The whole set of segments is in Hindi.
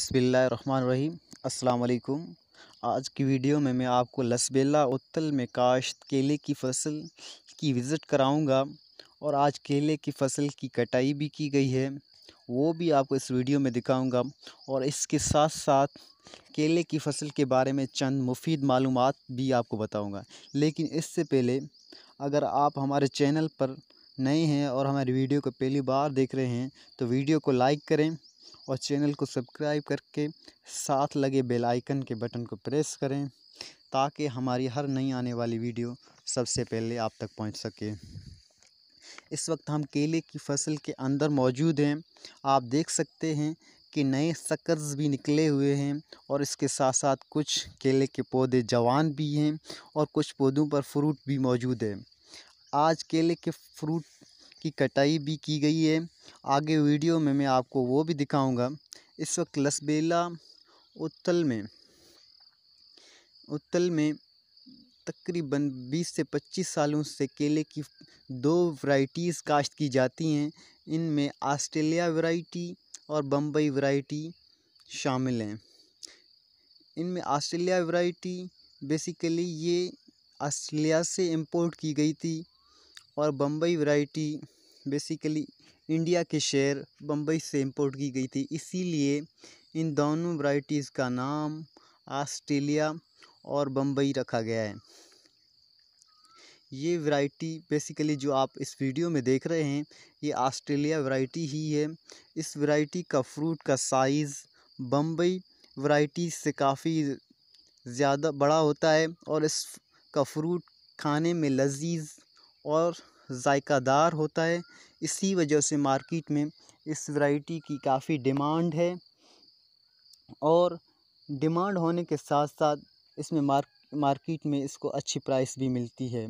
बसमीम अल्लाम आज की वीडियो में मैं आपको लसबेला उत्तल में काश्त केले की फसल की विज़िट कराऊंगा और आज केले की फसल की कटाई भी की गई है वो भी आपको इस वीडियो में दिखाऊंगा और इसके साथ साथ केले की फसल के बारे में चंद मुफीद मालूम भी आपको बताऊंगा लेकिन इससे पहले अगर आप हमारे चैनल पर नए हैं और हमारी वीडियो को पहली बार देख रहे हैं तो वीडियो को लाइक करें और चैनल को सब्सक्राइब करके साथ लगे बेल आइकन के बटन को प्रेस करें ताकि हमारी हर नई आने वाली वीडियो सबसे पहले आप तक पहुंच सके इस वक्त हम केले की फसल के अंदर मौजूद हैं आप देख सकते हैं कि नए सकर्स भी निकले हुए हैं और इसके साथ साथ कुछ केले के पौधे जवान भी हैं और कुछ पौधों पर फ्रूट भी मौजूद है आज केले के फ्रूट की कटाई भी की गई है आगे वीडियो में मैं आपको वो भी दिखाऊंगा इस वक्त लसबेला उत्तल में उत्तल में तकरीबन 20 से 25 सालों से केले की दो वैरायटीज़ काश्त की जाती हैं इनमें ऑस्ट्रेलिया वैरायटी और बम्बई वैरायटी शामिल हैं इनमें ऑस्ट्रेलिया वैरायटी बेसिकली ये ऑस्ट्रेलिया से इंपोर्ट की गई थी और बम्बई वैरायटी बेसिकली इंडिया के शेयर बम्बई से इम्पोर्ट की गई थी इसीलिए इन दोनों वैरायटीज़ का नाम आस्ट्रेलिया और बम्बई रखा गया है ये वैरायटी बेसिकली जो आप इस वीडियो में देख रहे हैं ये ऑस्ट्रेलिया वैरायटी ही है इस वैरायटी का फ्रूट का साइज़ बम्बई वैरायटी से काफ़ी ज़्यादा बड़ा होता है और इसका फ्रूट खाने में लजीज और ज़ायकादार होता है इसी वजह से मार्केट में इस वैरायटी की काफ़ी डिमांड है और डिमांड होने के साथ साथ इसमें मार्केट में इसको अच्छी प्राइस भी मिलती है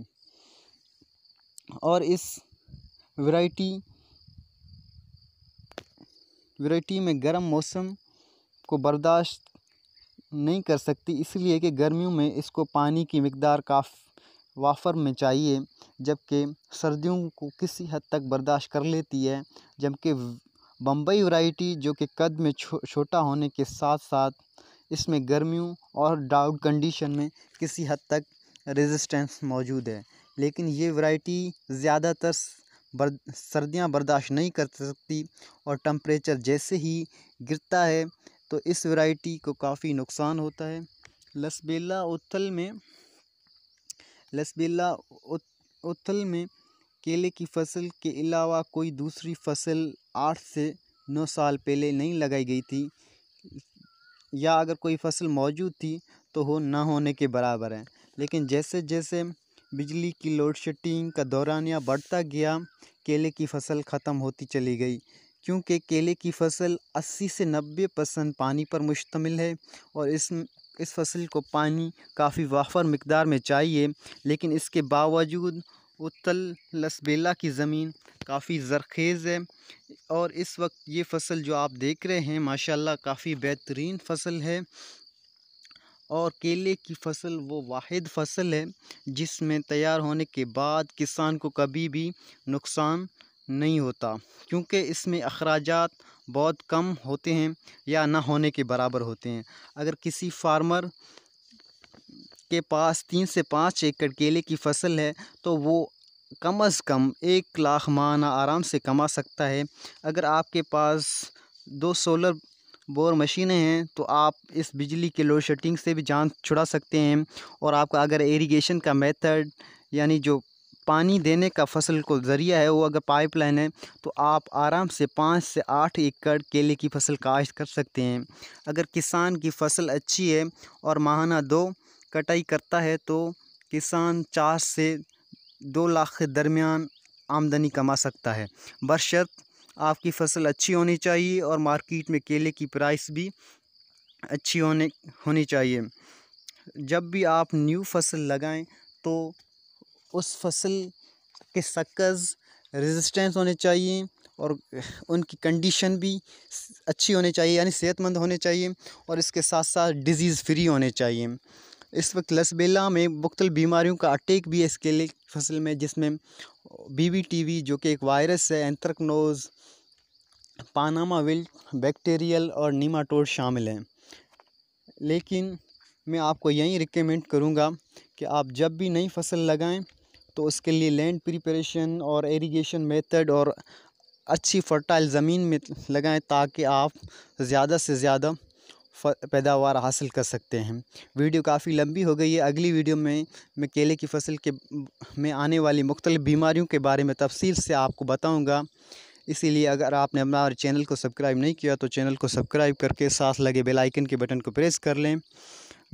और इस वैरायटी वैरायटी में गर्म मौसम को बर्दाश्त नहीं कर सकती इसलिए कि गर्मियों में इसको पानी की मकदार काफ़ी वाफ़र में चाहिए जबकि सर्दियों को किसी हद तक बर्दाश्त कर लेती है जबकि बम्बई वाइटी जो कि कद में छोटा होने के साथ साथ इसमें गर्मियों और डाउट कंडीशन में किसी हद तक रेजिस्टेंस मौजूद है लेकिन ये वाइटी ज़्यादातर बर सर्दियाँ बर्दाश्त नहीं कर सकती और टम्परेचर जैसे ही गिरता है तो इस वाइटी को काफ़ी नुकसान होता है लसबेला उथल में लसबेला उथल में केले की फसल के अलावा कोई दूसरी फसल आठ से नौ साल पहले नहीं लगाई गई थी या अगर कोई फसल मौजूद थी तो वो ना होने के बराबर है लेकिन जैसे जैसे बिजली की लोड शेडिंग का दौरानिया बढ़ता गया केले की फसल ख़त्म होती चली गई क्योंकि केले की फसल 80 से 90 परसेंट पानी पर मुश्तमिल है और इस इस फसल को पानी काफ़ी वाफर मकदार में चाहिए लेकिन इसके बावजूद उत्तल लसबेला की ज़मीन काफ़ी ज़रखेज़ है और इस वक्त ये फसल जो आप देख रहे हैं माशाल्लाह काफ़ी बेहतरीन फसल है और केले की फसल वो वाद फसल है जिसमें तैयार होने के बाद किसान को कभी भी नुकसान नहीं होता क्योंकि इसमें अखराज बहुत कम होते हैं या ना होने के बराबर होते हैं अगर किसी फार्मर के पास तीन से पाँच एकड़ केले की फसल है तो वो कम अज़ कम एक लाख माना आराम से कमा सकता है अगर आपके पास दो सोलर बोर मशीनें हैं तो आप इस बिजली के लोड शेडिंग से भी जान छुड़ा सकते हैं और आपका अगर इरिगेशन का मेथड यानी जो पानी देने का फसल को ज़रिया है वो अगर पाइपलाइन है तो आप आराम से पाँच से आठ एकड़ केले की फसल काश्त कर सकते हैं अगर किसान की फसल अच्छी है और माहाना दो कटाई करता है तो किसान चार से दो लाख के दरमियान आमदनी कमा सकता है बशर्त आपकी फसल अच्छी होनी चाहिए और मार्केट में केले की प्राइस भी अच्छी होने होनी चाहिए जब भी आप न्यू फसल लगाएं तो उस फसल के सकज़ रेजिस्टेंस होने चाहिए और उनकी कंडीशन भी अच्छी होनी चाहिए यानी सेहतमंद होने चाहिए और इसके साथ साथ डिज़ीज़ फ्री होने चाहिए इस वक्त लसबेला में मुख्तल बीमारियों का अटैक भी है इसके लिए फसल में जिसमें बीवी जो कि एक वायरस है एंथ्रकनोज पानामा विल्ट बैक्टीरियल और नीमाटोड शामिल हैं लेकिन मैं आपको यही रिकमेंड करूँगा कि आप जब भी नई फसल लगाएँ तो उसके लिए लैंड प्रिपरेशन और एरीगेशन मेथड और अच्छी फर्टाइल ज़मीन में लगाएं ताकि आप ज़्यादा से ज़्यादा पैदावार हासिल कर सकते हैं वीडियो काफ़ी लंबी हो गई है अगली वीडियो में मैं केले की फसल के में आने वाली मुख्तल बीमारियों के बारे में तफसील से आपको बताऊंगा इसीलिए अगर आपने अपना और चैनल को सब्सक्राइब नहीं किया तो चैनल को सब्सक्राइब करके साथ लगे बेल आइकन के बटन को प्रेस कर लें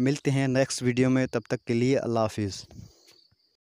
मिलते हैं नेक्स्ट वीडियो में तब तक के लिए अल्लाह हाफिज़